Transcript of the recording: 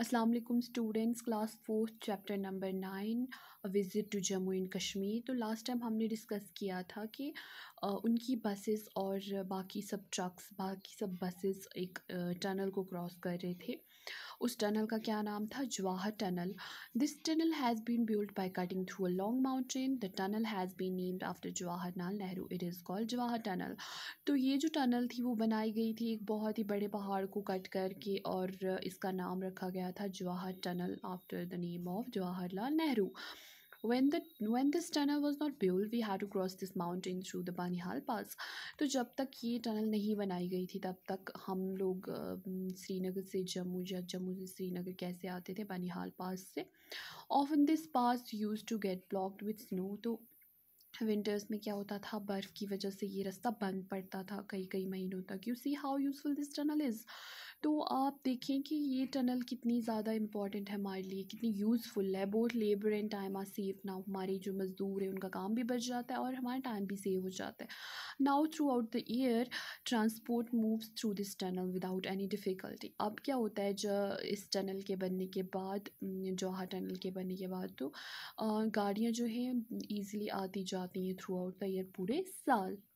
Aslam students class fourth chapter number nine visit to Jammu and Kashmir तो last time हमने discuss किया था कि उनकी बसेस और बाकी सब ट्रक्स बाकी सब बसेस एक टनल को क्रॉस कर रहे थे उस टनल का क्या नाम था Jawahar tunnel this tunnel has been build by cutting through a long mountain the tunnel has been named after Jawaharlal Nehru it is called Jawahar tunnel तो ये जो टनल थी वो बनाई गई थी एक बहुत ही बड़े पहाड़ को कट करके और इसका नाम रखा गया गया था Jawahar tunnel after the name of Jawaharlal Nehru when the when this tunnel was not built we had to cross this mountain through the banihal pass तो जब तक ये टनल नहीं बनाई गई थी तब तक हम लोग श्रीनगर से जम्मू या जम्मू से श्रीनगर कैसे आते थे बनिहाल पास से of this pass used to get blocked with snow तो विंटर्स में क्या होता था बर्फ़ की वजह से ये रास्ता बंद पड़ता था कई कई महीनों तक you see how useful this tunnel is तो आप देखें कि ये टनल कितनी ज़्यादा इम्पॉर्टेंट है हमारे लिए कितनी यूज़फुल है both labour and time are save now हमारे जो मज़दूर है उनका काम भी बच जाता है और हमारा टाइम भी सेव हो जाता है now throughout the year transport moves through this tunnel without any difficulty अब क्या होता है जो इस टनल के बनने के बाद जौहर टनल के बनने के बाद तो गाड़ियाँ जो हैं ईज़िली आती जा जाती हैं थ्रू आउट द ईयर पूरे साल